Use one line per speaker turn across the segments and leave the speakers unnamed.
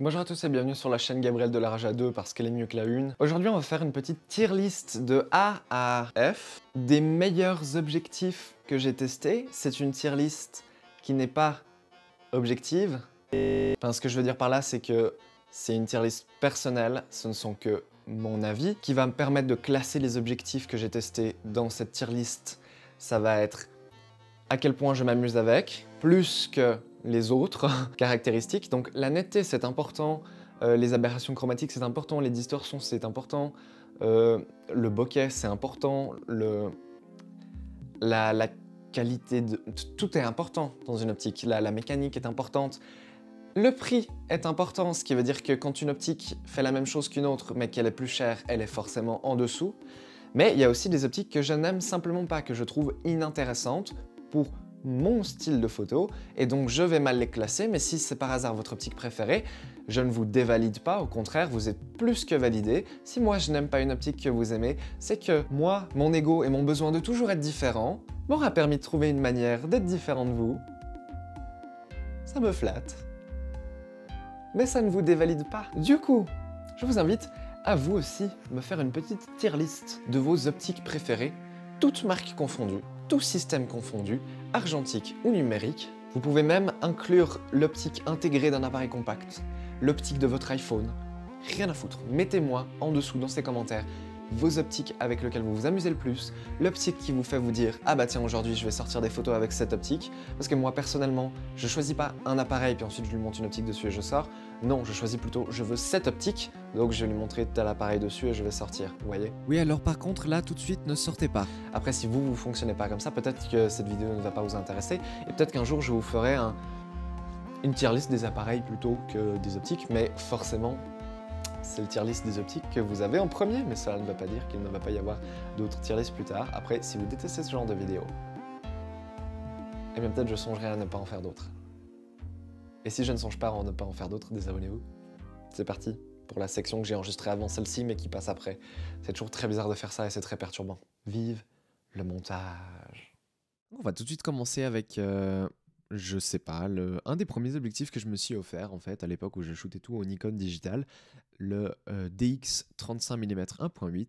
Bonjour à tous et bienvenue sur la chaîne Gabriel de la Rage à 2 parce qu'elle est mieux que la une. Aujourd'hui on va faire une petite tier list de A à F des meilleurs objectifs que j'ai testés. C'est une tier list qui n'est pas objective. et ce que je veux dire par là c'est que c'est une tier list personnelle, ce ne sont que mon avis, qui va me permettre de classer les objectifs que j'ai testés dans cette tier list. Ça va être à quel point je m'amuse avec, plus que les autres caractéristiques. Donc la netteté, c'est important, euh, les aberrations chromatiques, c'est important, les distorsions, c'est important, euh, le bokeh, c'est important, la, qualité de... Tout est important dans une optique, la, la mécanique est importante, le prix est important, ce qui veut dire que quand une optique fait la même chose qu'une autre, mais qu'elle est plus chère, elle est forcément en dessous. Mais il y a aussi des optiques que je n'aime simplement pas, que je trouve inintéressantes pour mon style de photo et donc je vais mal les classer, mais si c'est par hasard votre optique préférée, je ne vous dévalide pas, au contraire, vous êtes plus que validé. Si moi je n'aime pas une optique que vous aimez, c'est que moi, mon ego et mon besoin de toujours être différent m'aura permis de trouver une manière d'être différent de vous. Ça me flatte. Mais ça ne vous dévalide pas. Du coup, je vous invite à vous aussi me faire une petite tier list de vos optiques préférées, toutes marques confondues, tout système confondu argentique ou numérique, vous pouvez même inclure l'optique intégrée d'un appareil compact, l'optique de votre iPhone. Rien à foutre, mettez-moi en dessous dans ces commentaires vos optiques avec lesquelles vous vous amusez le plus, l'optique qui vous fait vous dire ah bah tiens aujourd'hui je vais sortir des photos avec cette optique, parce que moi personnellement je choisis pas un appareil puis ensuite je lui monte une optique dessus et je sors, non, je choisis plutôt je veux cette optique, donc je vais lui montrer tel appareil dessus et je vais sortir, vous voyez Oui, alors par contre, là, tout de suite, ne sortez pas. Après, si vous, vous fonctionnez pas comme ça, peut-être que cette vidéo ne va pas vous intéresser, et peut-être qu'un jour, je vous ferai un, une tier list des appareils plutôt que des optiques, mais forcément, c'est le tier list des optiques que vous avez en premier, mais cela ne va pas dire qu'il ne va pas y avoir d'autres tier list plus tard. Après, si vous détestez ce genre de vidéo, eh bien peut-être je songerai à ne pas en faire d'autres. Et si je ne songe pas à ne pas en faire d'autres, désabonnez-vous. C'est parti pour la section que j'ai enregistrée avant celle-ci mais qui passe après. C'est toujours très bizarre de faire ça et c'est très perturbant. Vive le montage. On va tout de suite commencer avec, euh, je sais pas, un des premiers objectifs que je me suis offert en fait à l'époque où je shootais tout au Nikon digital, le DX 35mm 1.8.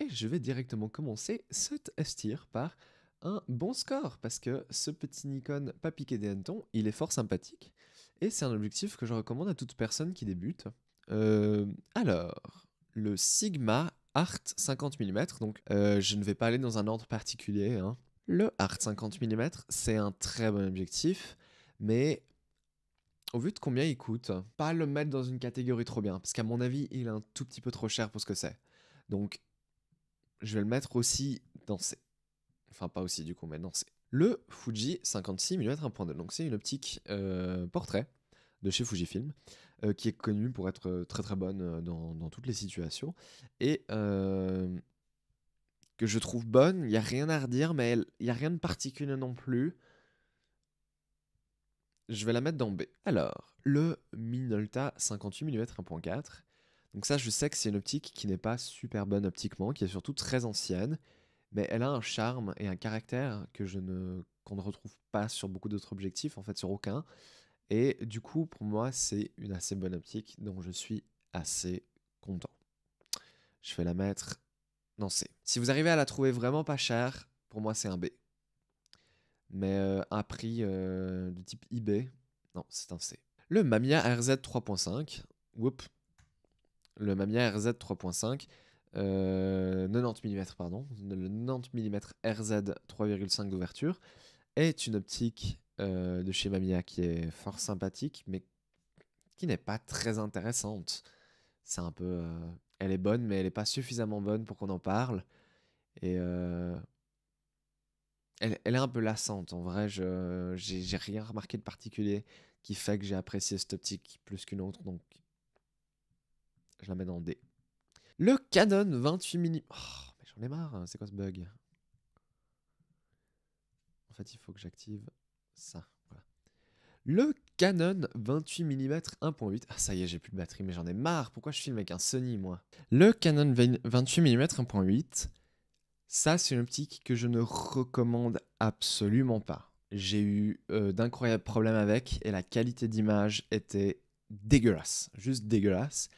Et je vais directement commencer cette tier par un bon score parce que ce petit Nikon pas piqué des hannetons, il est fort sympathique. Et c'est un objectif que je recommande à toute personne qui débute. Euh, alors, le Sigma Art 50 mm, donc euh, je ne vais pas aller dans un ordre particulier. Hein. Le Art 50 mm, c'est un très bon objectif, mais au vu de combien il coûte, pas le mettre dans une catégorie trop bien, parce qu'à mon avis, il est un tout petit peu trop cher pour ce que c'est. Donc, je vais le mettre aussi dans C. Enfin, pas aussi du coup, mais dans C le Fuji 56 mm 1.2. Donc c'est une optique euh, portrait de chez Fujifilm, euh, qui est connue pour être euh, très très bonne dans, toutes les situations, et que je trouve bonne, il n'y a rien à redire, mais il n'y a rien de particulier non plus. Je vais la mettre dans B. Alors, le Minolta 58 mm 1.4. Donc ça, je sais que c'est une optique qui n'est pas super bonne optiquement, qui est surtout très ancienne, mais elle a un charme et un caractère que je ne qu'on ne retrouve pas sur beaucoup d'autres objectifs, en fait sur aucun. Et du coup, pour moi, c'est une assez bonne optique dont je suis assez content. Je vais la mettre dans C. Si vous arrivez à la trouver vraiment pas chère, pour moi c'est un B. Mais euh, un prix euh, de type IB, non, c'est un C. Le Mamiya RZ 3.5, whoop. Le Mamiya RZ 3.5, 90 euh, mm, pardon, le 90 mm RZ 3,5 d'ouverture, est une optique euh, de chez Mamiya qui est fort sympathique, mais qui n'est pas très intéressante. C'est un peu. Euh, elle est bonne, mais elle n'est pas suffisamment bonne pour qu'on en parle. Et. Elle, elle, est un peu lassante. En vrai, je j'ai rien remarqué de particulier qui fait que j'ai apprécié cette optique plus qu'une autre. Donc, je la mets dans D. Le Canon 28 mm. Oh, mais j'en ai marre, hein, c'est quoi ce bug En fait, il faut que j'active ça. Le Canon 28 mm 1.8. Ah, ça y est, j'ai plus de batterie, mais j'en ai marre. Pourquoi je filme avec un Sony, moi Le Canon 28 mm 1.8. Ça, c'est une optique que je ne recommande absolument pas. J'ai eu euh, d'incroyables problèmes avec et la qualité d'image était dégueulasse. Juste dégueulasse.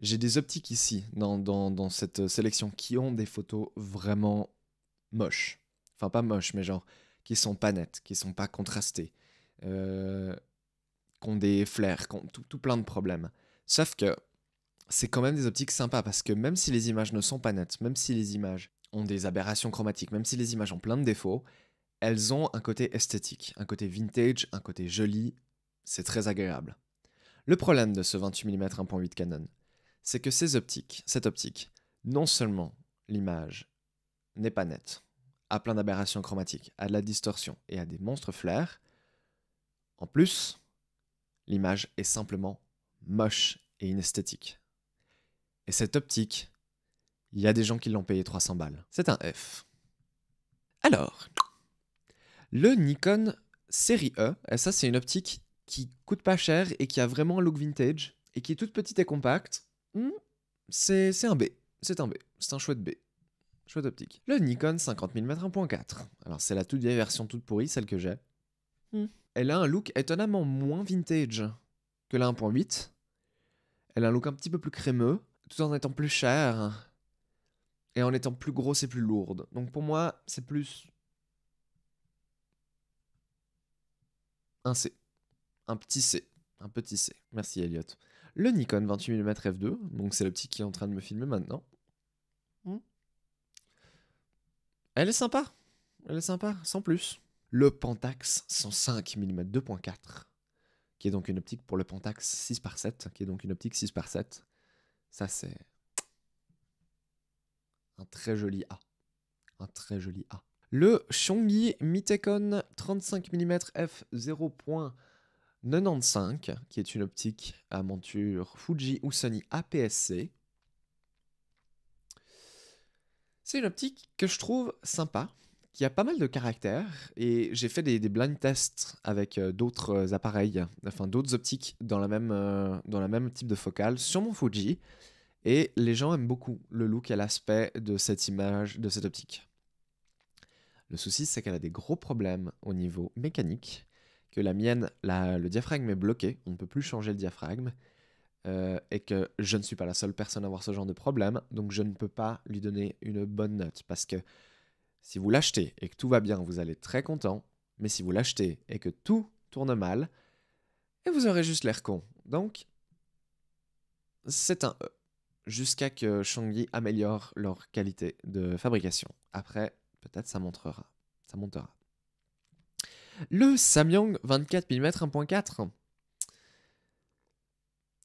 J'ai des optiques ici, dans, cette sélection, qui ont des photos vraiment moches. Enfin, pas moches, mais genre, qui sont pas nettes, qui sont pas contrastées, euh, qui ont des flares, qui ont tout, tout plein de problèmes. Sauf que c'est quand même des optiques sympas, parce que même si les images ne sont pas nettes, même si les images ont des aberrations chromatiques, même si les images ont plein de défauts, elles ont un côté esthétique, un côté vintage, un côté joli, c'est très agréable. Le problème de ce 28 mm 1.8 Canon, c'est que ces optiques, cette optique, non seulement l'image n'est pas nette, a plein d'aberrations chromatiques, a de la distorsion et a des monstres flairs, en plus, l'image est simplement moche et inesthétique. Et cette optique, il y a des gens qui l'ont payé 300 balles. C'est un F. Alors, le Nikon série E, et ça c'est une optique qui coûte pas cher et qui a vraiment un look vintage, et qui est toute petite et compacte, Hmm, c'est un B. C'est un B. C'est un chouette B. Chouette optique. Le Nikon 50 mm 1.4. Alors, c'est la toute vieille version toute pourrie, celle que j'ai. Hmm. Elle a un look étonnamment moins vintage que la 1.8. Elle a un look un petit peu plus crémeux, tout en étant plus chère et en étant plus grosse et plus lourde. Donc, pour moi, c'est plus. Un C. Un petit C. Un petit C. Merci, Elliot le Nikon 28 mm f2, donc c'est l'optique qui est en train de me filmer maintenant. Hmm. Elle est sympa, elle est sympa, sans plus. Le Pentax 105 mm 2.4, qui est donc une optique pour le Pentax 6x7, qui est donc une optique 6x7. Ça c'est un très joli A. Un très joli A. Le Chongyi Mitekon 35 mm f 0.1 95, qui est une optique à monture Fuji ou Sony APS-C. C'est une optique que je trouve sympa, qui a pas mal de caractères, et j'ai fait des, blind tests avec euh, d'autres appareils, enfin d'autres optiques dans la, même, euh, dans même type de focale sur mon Fuji, et les gens aiment beaucoup le look et l'aspect de cette image, de cette optique. Le souci, c'est qu'elle a des gros problèmes au niveau mécanique, que la mienne, le diaphragme est bloqué, on ne peut plus changer le diaphragme, euh, et que je ne suis pas la seule personne à avoir ce genre de problème, donc je ne peux pas lui donner une bonne note. Parce que si vous l'achetez et que tout va bien, vous allez très content, mais si vous l'achetez et que tout tourne mal, et vous aurez juste l'air con. Donc, c'est un E. Jusqu'à que Shanghi améliore leur qualité de fabrication. Après, peut-être ça montrera. Ça montera. Le Samyang 24 mm 1.4.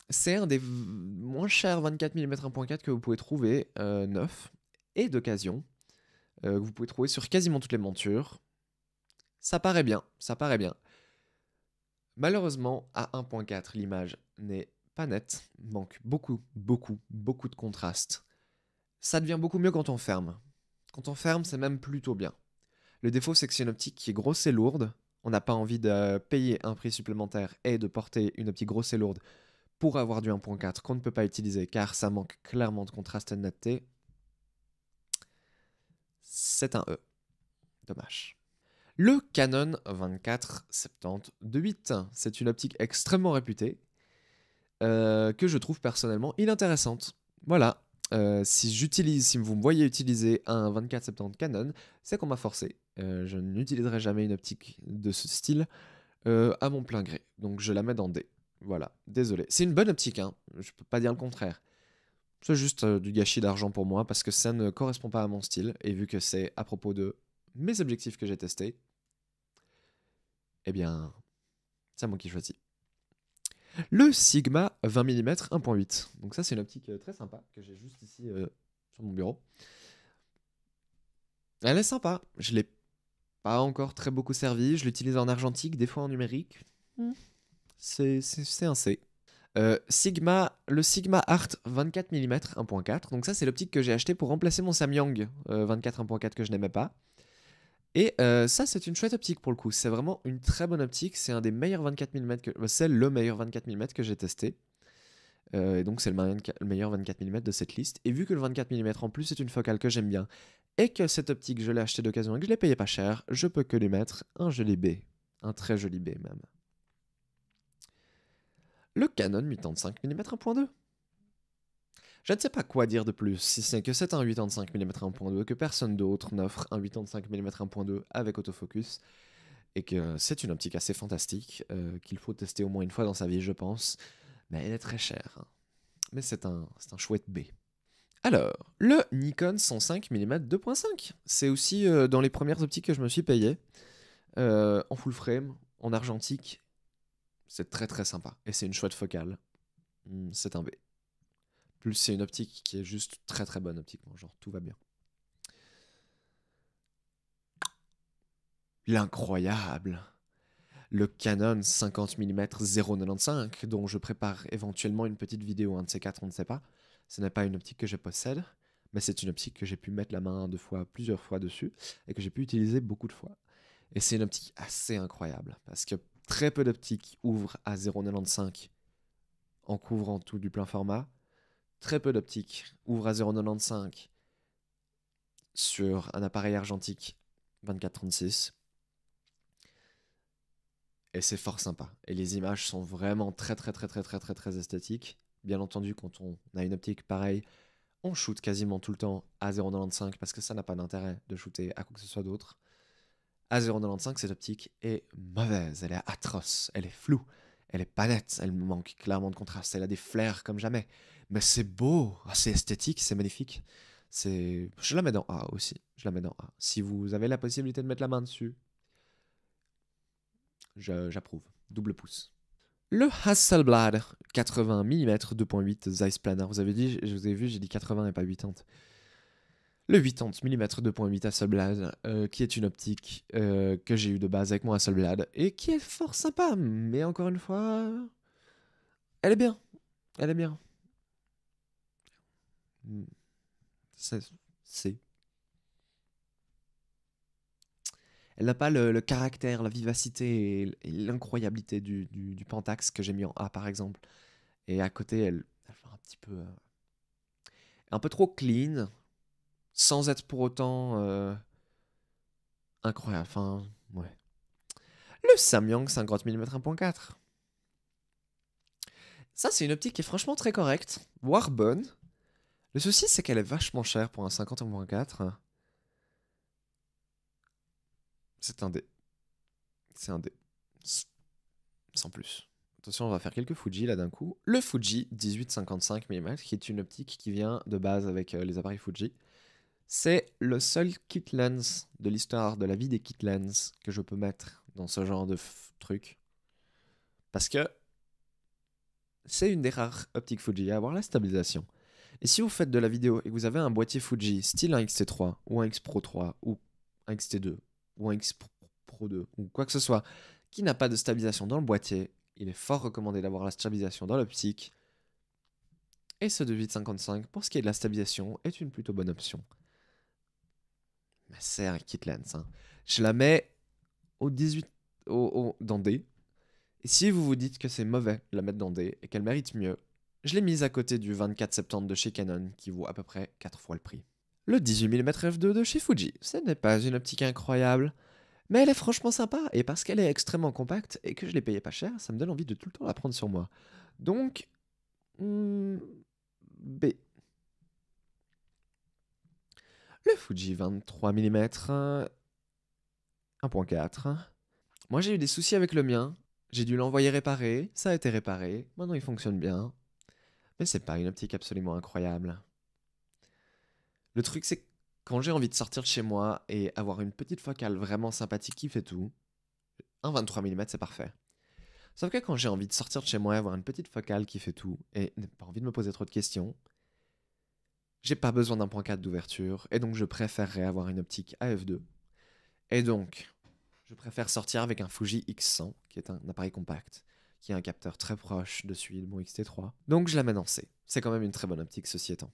C'est un des moins chers 24 mm 1.4 que vous pouvez trouver, euh, neuf et d'occasion, euh, que vous pouvez trouver sur quasiment toutes les montures. Ça paraît bien, ça paraît bien. Malheureusement, à 1.4, l'image n'est pas nette, manque beaucoup, beaucoup, beaucoup de contraste. Ça devient beaucoup mieux quand on ferme. Quand on ferme, c'est même plutôt bien. Le défaut, c'est que c'est une optique qui est grosse et lourde, on n'a pas envie de payer un prix supplémentaire et de porter une optique grosse et lourde pour avoir du 1.4 qu'on ne peut pas utiliser car ça manque clairement de contraste et de netteté. C'est un E. Dommage. Le Canon 24-70 de 8, c'est une optique extrêmement réputée euh, que je trouve personnellement inintéressante. Voilà, euh, si j'utilise, si vous me voyez utiliser un 24-70 Canon, c'est qu'on m'a forcé. Euh, je n'utiliserai jamais une optique de ce style euh, à mon plein gré. Donc je la mets dans D. Voilà, désolé. C'est une bonne optique, hein. je peux pas dire le contraire. C'est juste euh, du gâchis d'argent pour moi parce que ça ne correspond pas à mon style et vu que c'est à propos de mes objectifs que j'ai testés, eh bien, c'est moi qui choisis. Le Sigma 20 mm 1.8. Donc ça c'est une optique très sympa que j'ai juste ici sur mon bureau. Elle est sympa, je l'ai pas encore très beaucoup servi. Je l'utilise en argentique, des fois en numérique. Hmm. C'est un C. Euh, Sigma, le Sigma Art 24 mm 1.4. Donc ça, c'est l'optique que j'ai acheté pour remplacer mon Samyang 24 euh, 1.4 que je n'aimais pas. Et euh, ça, c'est une chouette optique pour le coup. C'est vraiment une très bonne optique. C'est un des meilleurs 24 mm C'est le meilleur 24 mm que j'ai testé. et donc c'est le, meilleur 24 mm de cette liste. Et vu que le 24 mm en plus c'est une focale que j'aime bien, et que cette optique, je l'ai achetée d'occasion et que je l'ai payée pas cher, je peux que lui mettre un joli B, un très joli B même. Le Canon 85 mm 1.2. Je ne sais pas quoi dire de plus, si c'est que c'est un 85 mm 1.2, que personne d'autre n'offre un 85 mm 1.2 avec autofocus, et que c'est une optique assez fantastique, euh, qu'il faut tester au moins une fois dans sa vie, je pense, mais elle est très chère. Hein. Mais c'est un, un chouette B. Alors, le Nikon 105 mm 2.5, c'est aussi euh, dans les premières optiques que je me suis payé, euh, en full frame, en argentique. C'est très très sympa, et c'est une chouette focale. Hmm, c'est un B. Plus c'est une optique qui est juste très très bonne optiquement, genre tout va bien. L'incroyable le Canon 50 mm 0.95 dont je prépare éventuellement une petite vidéo, un de ces quatre, on ne sait pas. Ce n'est pas une optique que je possède, mais c'est une optique que j'ai pu mettre la main deux fois, plusieurs fois dessus, et que j'ai pu utiliser beaucoup de fois. Et c'est une optique assez incroyable, parce que très peu d'optiques ouvrent à 0,95 en couvrant tout du plein format. Très peu d'optiques ouvrent à 0,95 sur un appareil argentique 24-36. Et c'est fort sympa. Et les images sont vraiment très très très très très très très esthétiques bien entendu, quand on a une optique pareille, on shoot quasiment tout le temps à 0,95 parce que ça n'a pas d'intérêt de shooter à quoi que ce soit d'autre. À 0,95, cette optique est mauvaise, elle est atroce, elle est floue, elle est pas nette, elle manque clairement de contraste, elle a des flares comme jamais. Mais c'est beau, ah, c'est esthétique, c'est magnifique. C'est, je la mets dans A aussi, je la mets dans A. Si vous avez la possibilité de mettre la main dessus, j'approuve. Double pouce. Le Hasselblad 80 mm 2.8 Zeiss planar. Vous avez dit, je vous ai vu, j'ai dit 80 et pas 80. Le 80 mm 2.8 Hasselblad, euh, qui est une optique euh, que j'ai eu de base avec mon Hasselblad et qui est fort sympa, mais encore une fois, elle est bien, elle est bien. Hmm. C'est elle n'a pas le, caractère, la vivacité et, l'incroyabilité du, du, pentax que j'ai mis en A par exemple. Et à côté, elle, elle un petit peu. Euh, un peu trop clean, sans être pour autant euh, incroyable. Enfin, ouais. Le Samyang 50 mm 1.4. Ça, c'est une optique qui est franchement très correcte, voire bonne. Le souci, c'est qu'elle est vachement chère pour un 50 mm 1.4. C'est un dé. C'est un dé. Sans plus. Attention, on va faire quelques Fuji là d'un coup. Le Fuji 18 mm, qui est une optique qui vient de base avec euh, les appareils Fuji. C'est le seul kit lens de l'histoire de la vie des kit lens que je peux mettre dans ce genre de truc. Parce que c'est une des rares optiques Fuji à avoir la stabilisation. Et si vous faites de la vidéo et que vous avez un boîtier Fuji, style un X-T3 ou un X-Pro 3 ou un X-T2 ou un X Pro 2 ou quoi que ce soit qui n'a pas de stabilisation dans le boîtier, il est fort recommandé d'avoir la stabilisation dans l'optique. Et ce 28-55, pour ce qui est de la stabilisation, est une plutôt bonne option. Ma c'est un kit lens. Je la mets au 18, dans D. Et si vous vous dites que c'est mauvais de la mettre dans D et qu'elle mérite mieux, je l'ai mise à côté du 24 septembre de chez Canon qui vaut à peu près 4 fois le prix. Le 18 mm f2 de chez Fuji, ce n'est pas une optique incroyable, mais elle est franchement sympa, et parce qu'elle est extrêmement compacte et que je l'ai payée pas cher, ça me donne envie de tout le temps la prendre sur moi. Donc... Hmm, B. Le Fuji 23 mm 1.4. Moi j'ai eu des soucis avec le mien, j'ai dû l'envoyer réparer, ça a été réparé, maintenant il fonctionne bien. Mais c'est pas une optique absolument incroyable. Le truc, c'est que quand j'ai envie de sortir de chez moi et avoir une petite focale vraiment sympathique qui fait tout, un 23 mm, c'est parfait. Sauf que quand j'ai envie de sortir de chez moi et avoir une petite focale qui fait tout, et pas envie de me poser trop de questions, j'ai pas besoin d'un point 4 d'ouverture, et donc je préférerais avoir une optique AF2. Et donc, je préfère sortir avec un Fuji X100, qui est un appareil compact, qui a un capteur très proche de celui de mon X-T3. Donc je l'amène en C. C'est quand même une très bonne optique, ceci étant.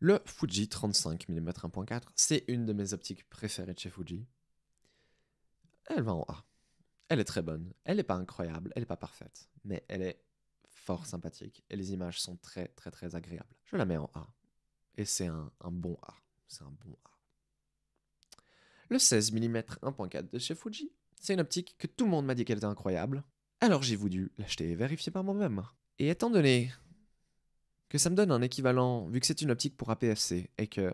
Le Fuji 35 mm 1.4, c'est une de mes optiques préférées de chez Fuji. Elle va en A. Elle est très bonne, elle n'est pas incroyable, elle n'est pas parfaite, mais elle est fort sympathique et les images sont très très très agréables. Je la mets en A. Et c'est un, bon A. C'est un bon A. Le 16 mm 1.4 de chez Fuji, c'est une optique que tout le monde m'a dit qu'elle était incroyable, alors j'ai voulu l'acheter et vérifier par moi-même. Et étant donné que ça me donne un équivalent, vu que c'est une optique pour aps et que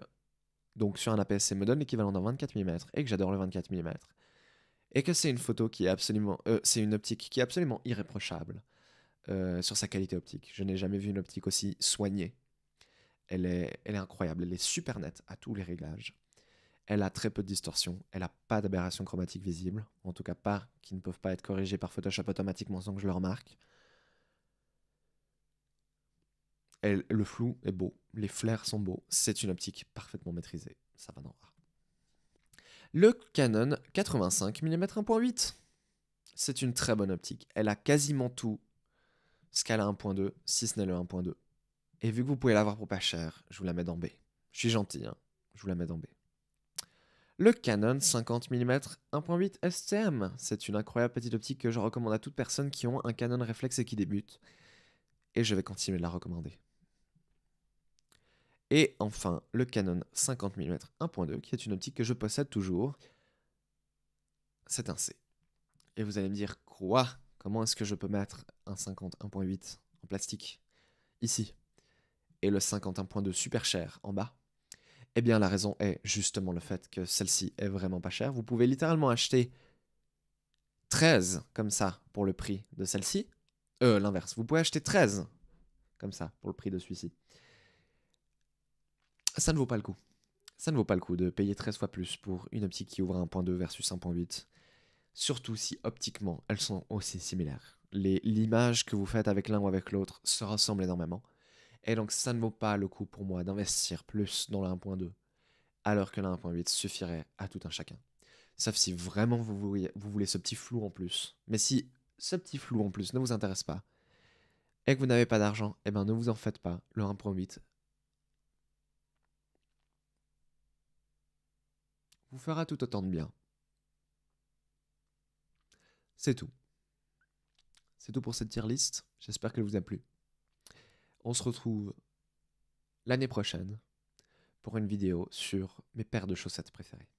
donc sur un APS-C me donne l'équivalent d'un 24 mm, et que j'adore le 24 mm, et que c'est une photo qui est absolument, euh, c'est une optique qui est absolument irréprochable euh, sur sa qualité optique. Je n'ai jamais vu une optique aussi soignée. Elle est, elle est incroyable, elle est super nette à tous les réglages. Elle a très peu de distorsion, elle n'a pas d'aberration chromatique visible, en tout cas pas qui ne peuvent pas être corrigées par Photoshop automatiquement sans que je le remarque. le flou est beau, les flares sont beaux, c'est une optique parfaitement maîtrisée, ça va dans rare. Le Canon 85 mm 1.8, c'est une très bonne optique, elle a quasiment tout ce qu'elle a 1.2, si ce n'est le 1.2. Et vu que vous pouvez l'avoir pour pas cher, je vous la mets dans B. Je suis gentil, hein, je vous la mets dans B. Le Canon 50 mm 1.8 STM, c'est une incroyable petite optique que je recommande à toute personne qui ont un Canon réflexe et qui débute. Et je vais continuer de la recommander. Et enfin, le Canon 50 mm 1.2, qui est une optique que je possède toujours. C'est un C. Et vous allez me dire, quoi Comment est-ce que je peux mettre un 50 1.8 en plastique ici et le 51.2 super cher en bas Eh bien, la raison est justement le fait que celle-ci est vraiment pas chère. Vous pouvez littéralement acheter 13 comme ça pour le prix de celle-ci. Euh, l'inverse. Vous pouvez acheter 13 comme ça pour le prix de celui-ci ça ne vaut pas le coup. Ça ne vaut pas le coup de payer 13 fois plus pour une optique qui ouvre 1.2 versus 1.8. Surtout si optiquement elles sont aussi similaires. L'image que vous faites avec l'un ou avec l'autre se ressemble énormément. Et donc ça ne vaut pas le coup pour moi d'investir plus dans la 1.2 alors que la 1.8 suffirait à tout un chacun. Sauf si vraiment vous voulez, vous voulez ce petit flou en plus. Mais si ce petit flou en plus ne vous intéresse pas et que vous n'avez pas d'argent, eh ben ne vous en faites pas. Le 1.8 vous fera tout autant de bien. C'est tout. C'est tout pour cette tier list. J'espère qu'elle vous a plu. On se retrouve l'année prochaine pour une vidéo sur mes paires de chaussettes préférées.